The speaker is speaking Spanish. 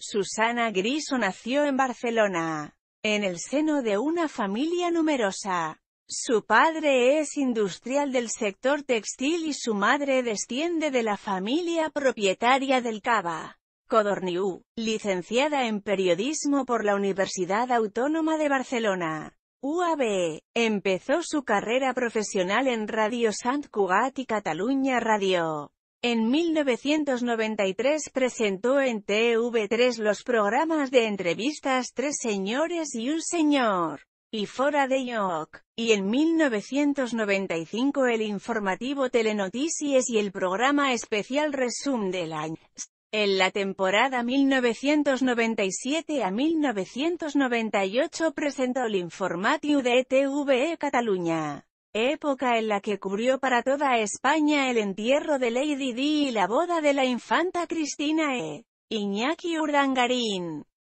Susana Griso nació en Barcelona, en el seno de una familia numerosa. Su padre es industrial del sector textil y su madre desciende de la familia propietaria del Cava. Codorniu, licenciada en periodismo por la Universidad Autónoma de Barcelona. UAB, empezó su carrera profesional en Radio Sant Cugat y Cataluña Radio. En 1993 presentó en TV3 los programas de entrevistas Tres señores y un señor y Fora de York, y en 1995 el informativo Telenoticias y el programa especial Resum del año. En la temporada 1997 a 1998 presentó el informativo de TVE Cataluña época en la que cubrió para toda España el entierro de Lady D y la boda de la infanta Cristina E. Iñaki Urdangarín.